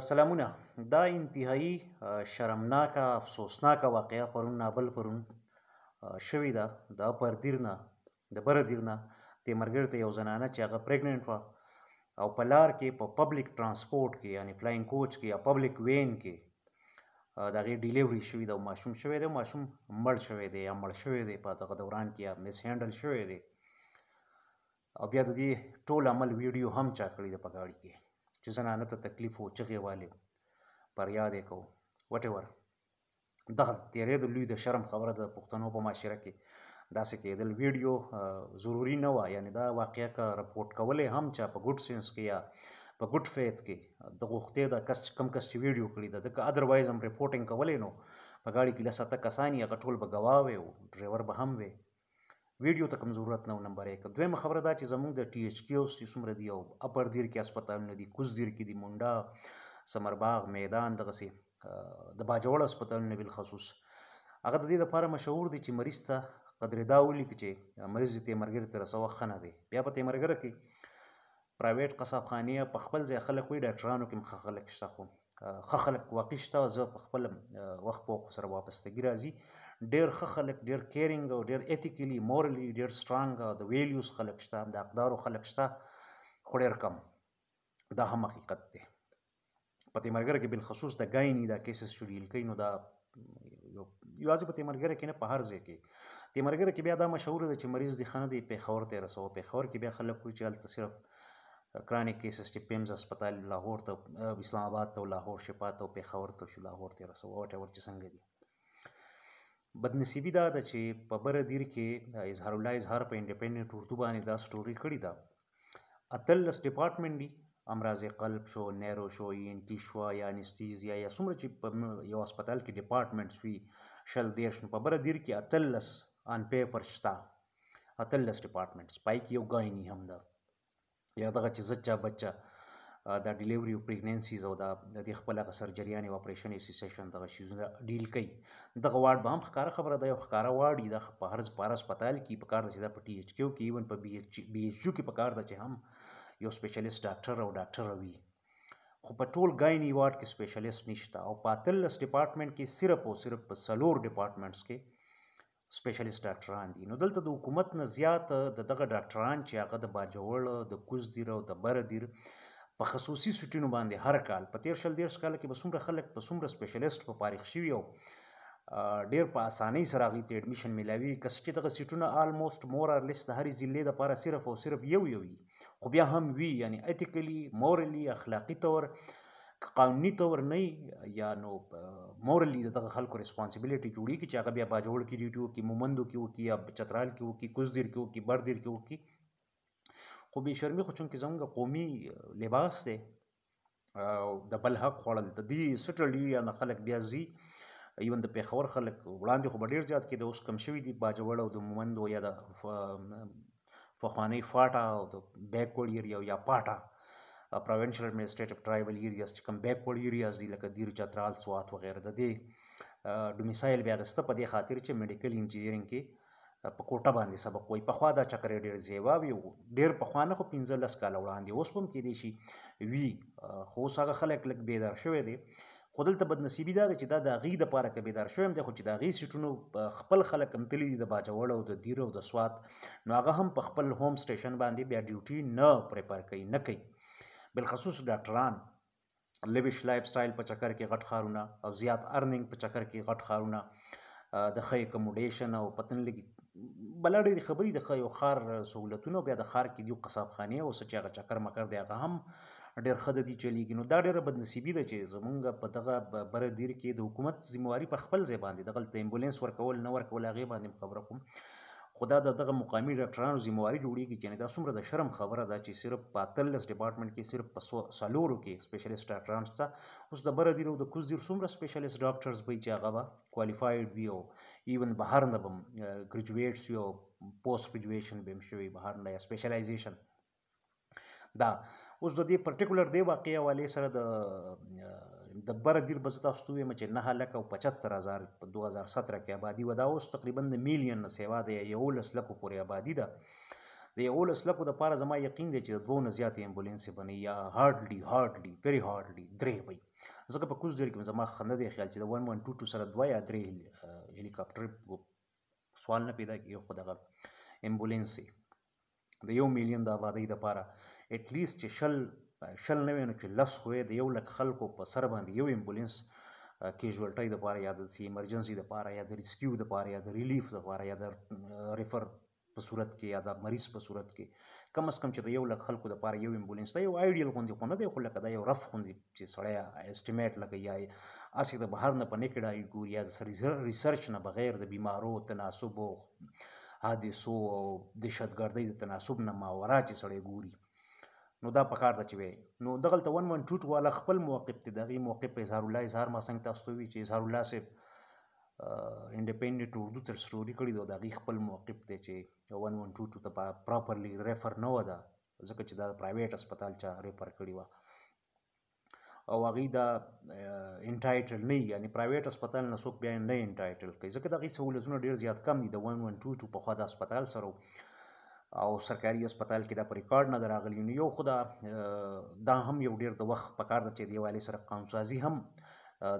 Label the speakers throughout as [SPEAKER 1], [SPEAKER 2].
[SPEAKER 1] سلامونه دا انتهایی شرمناکه افسوسناکه واقعه پرون نابل پرون شوې ده دا پر دیر نه د بره دیر نه دې مرګر ته یو زنانه چې هغه پریګننت وه او په لار کې په پبلک ترانسپورټ کې یعنی فلاینګ کوچ کې یا پبلک وین کې د هغې ډیلیوري شوې ده او ماشوم شوی دی ماشوم مړ شوی دی یا مړ شوی دی په دغه دوران کې یا مس هینډل شوی دی او بیا د دې ټول عمل ویډیو هم چا کړی دی په ګاډي کې چې زنانه ته تکلیف و چغې والي فریاد یې کو وټ ایور دغه تیرېدو لوی د شرم خبره د پښتنو په معاشره کې داسې کېدل ویډیو ضروری نه وه یعنی دا واقعه که رپورټ کولې هم چا په ګډ سینس کې یا په ګډ فیت کې د غوښتې د کس کم کس چې ویډیو کړی ده دغه ادروایز هم رپورټینګ کولې نو په ګاډي کې لساته کسان یې ټول به ګواوې او ډرایور به هم وي ویډیو ته کوم ضرورت نه نمبر 1 دویمه خبره دا چې زموږ د ټي ایچ کیوس چې څومره دی او اپر دیر کې هسپتالونه دي کوز دیر کې دي مونډا سمرباغ میدان دغه سي د باجوړ هسپتالونه بل خصوص هغه د دې لپاره مشهور دي چې مریض ته قدرې دا ولیکي چې مریض ته مرګر تر سو خنه دی بیا په مرګر کې پرایویټ قصابخانه په خپل ځای خلک وي ډاکټرانو کې مخ خلک شته خو خلک واقع شته زه په خپل وخت په سره واپس تګی راځي ډیر ښه خلک ډیر کیرینګ او ډیر ایتیکلی مورلی ډیر سترانګ د ویلیوز خلک شته د اقدارو خلک شته خو ډیر کم دا هم حقیقت دی په دې مرګره کې بالخصوص د ګاینی دا کیسز شډیل کوي نو دا یوازې په دې مرګره کې نه په هر ځای کې دې مرګره کې بیا دا مشهور دی چې مریض دی خنه دی پیښور ته رسو پیښور کې بیا خلک کوی چې هلته صرف کرانیک کیسز چې پیمز هسپتال لاهور ته اسلام آباد ته لاهور شفا ته پیښور ته شو لاهور ته رسو واټ اور چې څنګه دی بدنصیبي دا ده چې په بره دیر کې د اظهار الله اظهار په انډیپندنت اردو باندې دا سټوري کړې ده اتلس ډپارټمنټ دي امراض قلب شو نیرو شو این تی شو یا انستیزیا یا څومره چې په یو هسپتال کې ډپارټمنټس وي شل دیرش نو په بره دیر کې اتلس ان پیپر شته اتلس ډپارټمنټس پای کې یو ګاینی هم ده یا دغه چې زچا بچا د ډیلیوري او پریګننسیز او د د خپل غ سرجریان او اپریشن اسوسییشن دغه شیزونه ډیل کوي دغه واړ به هم ښکارا خبره ده یو ښکارا واړ دی د په هر پارا سپیټال کې په کار د چې د پټي ایچ کیو کې ایون په بی ایچ بی ایچ یو کې په کار ده چې هم یو سپیشلیست ډاکټر او ډاکټر وي خو په ټول ګاینی وارد کې سپیشلیست نشته او په تلس ډپارټمنټ کې صرف او صرف په سلور ډپارټمنټس کې سپیشلیست ډاکټران دي نو دلته د حکومت نه زیات د دغه ډاکټران چې هغه د باجوړ د کوز دیر او د بر دیر په خصوصي سټینو باندې هر کال په تیر شل دیرش کال کې به څومره خلک په څومره سپیشلیست په فارغ شوي او ډیر په اسانۍ سره غي ته اډمیشن ملاوي کس چې دغه سټونه آلموست مور ار لیست د هر ضلع لپاره صرف او صرف یو یو وي خو بیا هم وی یعنی اتیکلی مورلی اخلاقی تور قانوني تور نه یا نو مورلی دغه خلکو ریسپانسیبিলিټي جوړی کی چې هغه بیا باجوړ کی ډیوټیو کی مومندو کی وکي یا چترال کی وکي کوزدیر کی وکي بردیر کی وکي خو بې شرمي خو چونکې زموږ قومي لباس دی د بل حق خوړل د دې سټرډي یا نه خلک بیا ځي ایون د پیښور خلک وړاندې خو ډیر زیات کې د اوس کم شوي دي باجوړ او د مومند یا د فخوانی فاټا او د بیکورډ ایریا یا پاټا پروینشل ایڈمنسټریټیو ټرایبل ایریاز چې کوم بیکورډ ایریاز دي لکه دیر چترال سوات وغیره د دې ډومیسایل بیا غسته په دې خاطر چې میډیکل انجینیرینګ کې په کوټه باندې سبق وای په خوا دا چکرې ډېر زیوا وي ډېر په خوا نه خو 15 کال وړاندې اوس هم کېدی شي وی خو هغه خلک لک بیدار شوی دی خو دلته بد نصیبی دا چې دا د غي د پاره کې بیدار شوم دی خو چې دا غي سټونو خپل خلک هم تللی دي د باجوړ او د دیرو د سواد نو هغه هم په خپل هوم سټیشن باندې بیا ډیوټي نه پریپر کوي نه کوي بالخصوص ډاکټران لیوش لایف سټایل په چکر کې غټ خارونه او زیات ارننګ په چکر کې غټ خارونه د خې کوموډیشن او پتن لګي بل ډېرې خبرې د یو خار سہولتونو بیا د خار کې دی قصابخانه او سچ هغه چکر مکر دی هغه هم ډېر خده دی چلیږي نو دا ډېره بدنصیبي ده چې زمونږ په دغه بردیر کې د حکومت ځمواري په خپل ځای باندې دغه امبولانس ورکول نه ورکول هغه باندې خبره کوم خو دا د دغه مقامي ډاکټرانو ذمواري جوړیږي یعنې دا څومره د شرم خبره ده چې صرف په اتلس ډپارټمنټ کې صرف په څلورو کې سپیشلیست ډاکټران شته اوس د بره دیر او د کوز دیر څومره سپیشلیست ډاکټرز به چې هغه به کوالیفایډ وي او ایون بهر نه به هم ګریجویټس وي او پوسټ ګریجویشن به هم شوي بهر نه یا سپیشلایزیشن دا اوس د دې پرټیکولر دی واقعي حواله سره د د بره دیر به زه تاسو ته ووایم چې نهه لکه او پچهتر هزار په دوه هزار ستره کې آبادي وه دا اوس تقریبا د میلیون نه سیوا د یولس لکو پورې آبادي ده د یولس لکو دپاره زما یقین دی چې د دوو نه زیاتې امبولینسې به نه یا هارډلی هارډلی ویری هارډلی درې وي ځکه په کوز دیر کې زما ښه نه دی خیال چې د ون ون ټو ټو سره دوه یا درې هلیکاپټر سوال نه پیدا کېږي خو دغه امبولینسې د یو میلیون د آبادۍ دپاره اټلیست چې شل شل نه وینو چې لس خو د یو لک خلکو په سر باندې یو امبولینس کیژوالټۍ دپاره یا د ایمرجنسي دپاره یا د ریسکیو دپاره یا د ریلیف دپاره یا د ریفر په صورت کې یا د مریض په صورت کې کم از کم چې د یو لک خلکو لپاره یو امبولینس دا یو آیډیل غوندې خو نه دی خو لکه دا یو رف غوندې چې سړی اسټیمیټ لګوي یا هسې د بهر نه په نیکډ آی ګوري یا د ریسرچ نه بغیر د بیمارو تناسبو حادثو او دهشتګردۍ د تناسب نه ماورا چې سړی ګوري نو دا پکار ده چې وي نو دغلته ون ون ټوټ والا خپل موقف دی دغه موقف اظهار الله اظهار ما څنګه تاسو وی چې اظهار الله صاحب انډیپندنت اردو تر سټوري کړی دا دغه خپل موقف دی چې ون ون ټوټ ته پراپرلی ریفر نه ودا ځکه چې دا پرایویټ هسپتال چا ریفر کړی و او هغه دا انټایټل نه یعنی پرایویټ هسپتال نه څوک بیا نه انټایټل کوي ځکه دغه سہولتونه ډیر زیات کم دي د 112 په خوا د هسپتال سره او سرکاري هسپتال کې دا په ریکارډ نه راغلی نو یو خدا دا هم یو ډیر د وخت په کار د چې دیوالي سره قانون سازي هم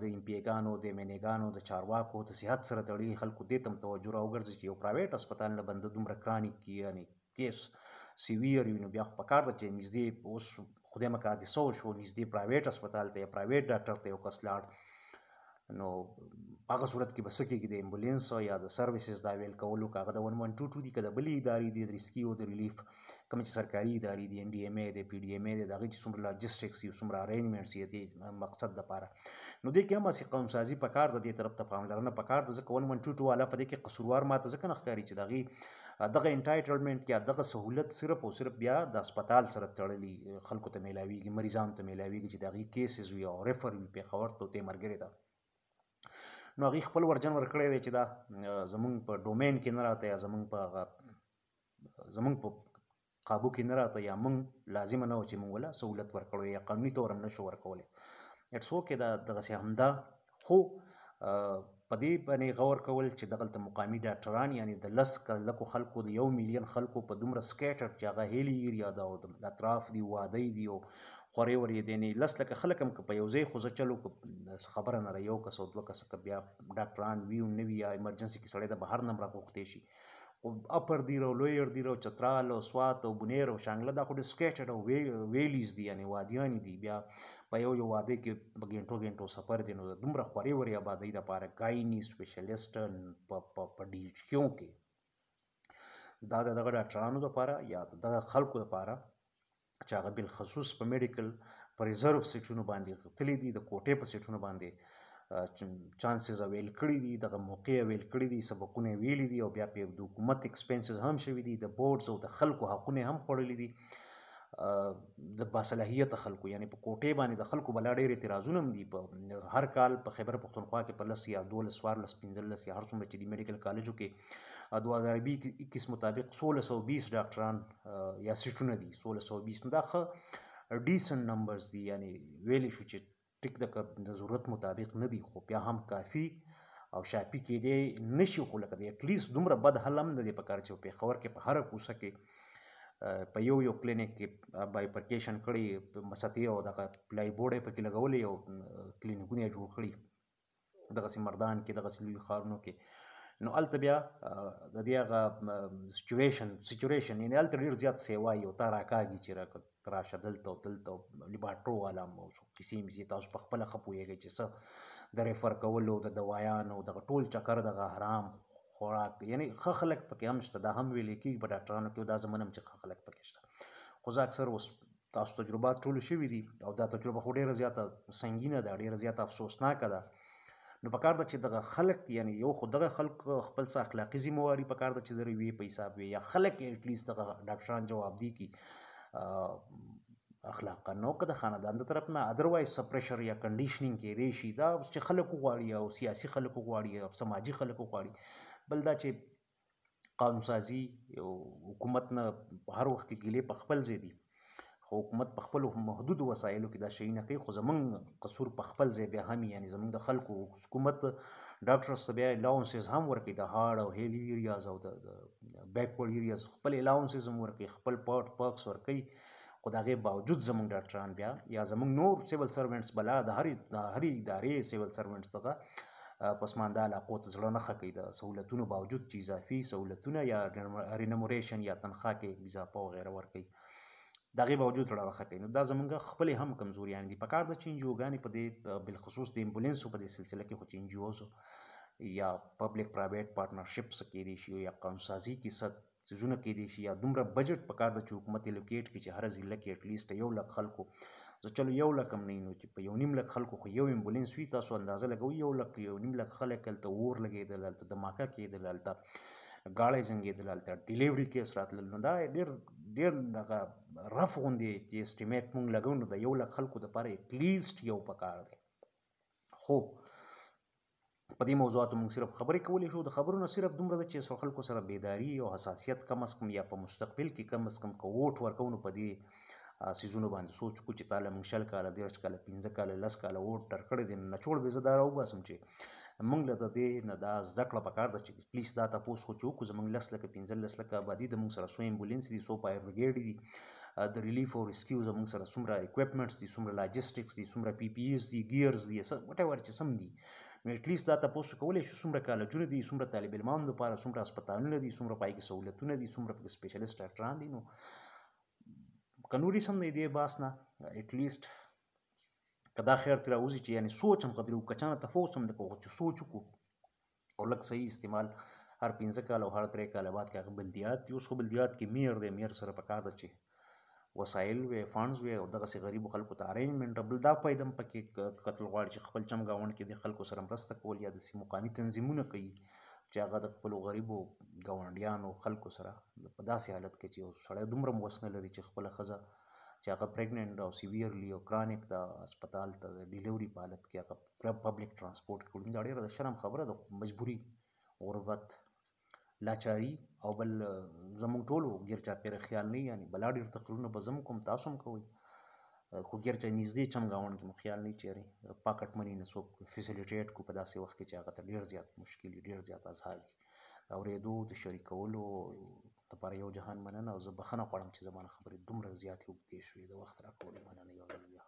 [SPEAKER 1] د ایم پی ګانو د مینګانو د چارواکو د صحت سره تړي خلکو دې تم توجه راوګرځي چې یو پرایوټ هسپتال نه بند دومره کرانی کی یعنی کیس سیویر یو بیا په کار د چې نږدې اوس خدای مکا د سو شو نږدې پرایوټ هسپتال ته یا پرایوټ ډاکټر ته یو کس لاړ نو په هغه صورت کې به څه کېږي د امبولینس یا د سرویسز دا ویل کولو که هغه د ون ون ټو ټو دي که د بلې ادارې دي د ریسکي او د ریلیف کومې چې سرکاري ادارې دي ایم ډي ایم اے د پي ډي ایم اے د هغې چې څومره لاجسټکس وي څومره ارینجمنټس یې دي مقصد دپاره نو دې کې هم هسې قومسازي په کار ده دې طرف ته پاملرنه په کار ده ځکه ون ون ټو ټو والا په دې کې قصوروار ماته ځکه نه ښکاري چې د هغې دغه انټایټلمنټ یا دغه سهولت صرف او صرف بیا د هسپتال سره تړلي خلکو ته میلاویږي مریضانو ته میلاویږي چې د هغې کیسز وي او ریفر وي پېښور ته مرګرې ده نو هغه خپل ورجن ورکړی دی چې دا زمونږ په ډومین کې نه راته یا زمونږ په زمونږ په قابو کې نه راته یا مونږ لازم نه و چې مونږ ولا سہولت ورکړو یا قانوني تور هم نشو ورکولې اټس اوکې دا دغسې همدا خو په دې باندې غور کول چې دغلته مقامی ډاکټران یعنی د لس لکو خلکو د یو میلیون خلکو په دومره سکیټر چې هغه هیلي ایریا دا او د اطراف دی وادي دی او خوري ورې دی نه لس لکه خلک هم په یو ځای خو چلو خبره نه یو کس او دوه کس بیا ډاکټران ویو نوی یا ایمرجنسي کې سړی د بهر نه راغوښتي شي خو اپر دیر او لویر دیر او چترال او سوات او بنیر او شانګله دا خو ډسکیټډ او ویلیز دي یعنی وادیانی دي بیا په یو یو واده کې په ګینټو ګینټو سفر دي نو دومره خوري وری آبادی د پاره ګاینی سپیشلیست په ډیجیو کې دا د دغه ډاکټرانو لپاره یا د خلکو لپاره چې هغه بل خصوص په میډیکل په ریزرو سیټونو باندې غتلي دي د کوټې په سیټونو باندې چانسز اویل کړی دي دغه موقع اویل کړی دي سبقونه ویلي دي او بیا په د حکومت اکسپنسز هم شوي دي د بورډز او د خلکو حقونه هم خوړلي دي د باصلاحیت خلکو یعنی په کوټې باندې د خلکو بلا ډېر اعتراضونه هم دي په هر کال په خیبر پښتونخوا کې په لس یا دولس څوارلس پنځلس یا هر څومره چې دي میډیکل کالجو کې دوه زره اکیس مطابق سوله سو بیس ډاکټران یا سیټونه دي سوله سو بیس نو دا ښه ډیسنټ نمبرز دي یعنی ویلی شو چې ټیک د ضرورت مطابق نه دي خو بیا هم کافي او شاپی کېدی نشي خو لکه د اټلیست دومره بد حل هم نه دی په کار چې پېښور کې په هره کوڅه کې په یو یو کلینیک کې بایپرکیشن کړي مسطې او دغه پلای بورډ پکې لګولې او کلینیکونه جوړ کړي دغسې مردان کې دغسې لوی ښارونو کې نو هلته بیا د دې هغه سچویشن سچوریشن یعنې هلته ډېر زیات سیوایي او تا راکاږي چې راشه دلته او دلته ټول عالم موضوع کیسې مې تاسو په خپل خپویږي چې څه د ریفر کولو د دوايانو د ټول چکر د حرام خوراک یعنی ښه خلک پکې هم شته دا هم ویل کېږي په ډاکټرانو کې دا زمونږ هم چې ښه خلک پکې شته خو زه اکثر اوس تاسو تجربه ټول شوي دي او دا تجربه خو ډیره زیاته سنگینه ده ډیره زیاته افسوسناکه ده نو په کار ده چې دغه خلک یعنی یو خو دغه خلک خپل څه اخلاقي ذمہواري په کار ده چې دروي پیسې وي یا خلک اټلیست دغه ډاکټران جواب دي کی اخلاقا نو که د خاندان د طرف نه ادروایز سپریشر یا کنډیشنینګ کېدی شي دا اوس چې خلکو غواړي او سیاسي خلکو غواړي او سماجي خلکو غواړي بل دا چې قانون سازي او حکومت نه هر وخت کې ګیلې په خپل ځای دي خو حکومت په خپل محدود وسایلو کې دا شی نه کوي خو زمونږ قصور په خپل ځای بیا هم یعنی زمونږ د خلکو حکومت ډاکټرز ته بیا الاونسز هم ورکوي د هارډ او هیوي ایریاز او د بیکورډ ایریاز خپل الاونسز هم ورکوي خپل پاټ پاکس ورکوي خو د هغې باوجود زموږ ډاکټران بیا یا زموږ نور سیول سروینټس بلا د هرې د هرې ادارې سیول سروینټس څخه پسمانده علاقو ته زړه نه ښه کوي د سهولتونو باوجود چې اضافي سهولتونه یا رینموریشن یا تنخواه کې اضافه وغیره ورکوي د هغې باوجود زړه راښه کوي نو دا زمونږ خپلې هم کمزوریان دي پکار ده چې انجیوګانې په دې بالخصوص د امبولینسو په دې سلسله کې خو چې انجیوز یا پبلک پرایویټ پارټنرشپ کې دي شي یا قانونسازي کې څه سيزونه کېدای شي یا دومره بجټ پکار ده چې حکومت الوکیټ کړي چې هر ضلع کې اټلیست یو لک خلکو زه چلو یو لک هم نه نو چې په یو نیم لک خلکو خو یو امبولینس وي تاسو اندازه لګوئ یو لک یو نیم لک خلک هلته اور لګېدل هلته دماکه کېدل هلته ګاړې جنګېدل هلته ډیلیوري کیس راتلل نو دا ډېر ډېر دغه رف غوندې چې اسټیمیټ مونږ لګو نو د یو لک خلکو دپاره اټلیست یو پکار دی خو په دې موضوعاتو موږ صرف خبرې کولی شو د خبرو نه صرف دومره ده چې څو خلکو سره بیداری او حساسیت کم از کم یا په مستقبل کې کم از کم که ووټ ورکو نو په دې سیزونو باندې سوچ کو چې تاله موږ شل کاله دیرش کاله پنځه کاله لس کاله ووټ درکړی دی نچوړ به زه دا راوباسم چې موږ له د دې نه دا زده کړه پکار ده چې پلیس دا تپوس خو چې وکړو زموږ لس لکه پنځه لس لکه آبادي د موږ سره څو امبولینس دي څو فایر بریګیډ دي د ریلیف او ریسکیو زموږ سره څومره اکوپمنټس دي څومره لاجسټکس دي څومره پی پی ایز دي ګیرز دي وټ ایور چې سم دي نو اټلیست دا تاسو کولای شئ څومره کالجونه دي څومره طالب علمانو لپاره څومره هسپتالونه دي څومره پای کې سہولتونه دي څومره پکې سپیشلیست ډاکټران دي نو کنوري سم نه دی باس نه اټلیست کدا خیر تر اوسې چې یعنی سوچ هم قدر وکچانه تفوس هم د پوهو چې سوچ وکړو او لک صحیح استعمال هر 15 کال او هر 3 کال بعد کې بلدیات یو څو بلدیات کې میر دی میر سره پکار دی چې وسایل وي فاندز وي او دغسې غریبو خلکو ته ارینجمنټبل دا فایده هم پکې کتل غواړي چې خپل چم ګاونډ کې د خلکو سره مرسته کول یا داسې مقامي تنظیمونه کوي چې هغه د خپلو غریبو ګاونډیانو خلکو سره په داسې حالت کې چې یو سړی دومره موسنه لري چې خپله ښځه چې هغه پریګننټ او سیویرلی او کرانیک د هسپتال ته د ډیلیوري په حالت کې هغه پبلک ټرانسپورټ کړي دا ډېره د شرم خبره ده مجبوري غربت لاچاري او بل زموږ ټولو ګیر چاپېره خیال نه یعنی بلا ډېر تقریرونه به زه کوم تاسو هم کوئ خو ګیر چا نږدې چم ګاونډ کې مو خیال نه چیرې پاکټ منی نه څوک فیسیلیټیټ کو په داسې وخت کې چې هغه ته ډېر زیات مشکل ډېر زیات اذهار وي د اورېدو د شریکولو لپاره یو جهان مننه او زه بخښنه غواړم چې زما خبرې دومره زیاتې اوږدې شوې د وخت راکولو مننه یو ځل بیا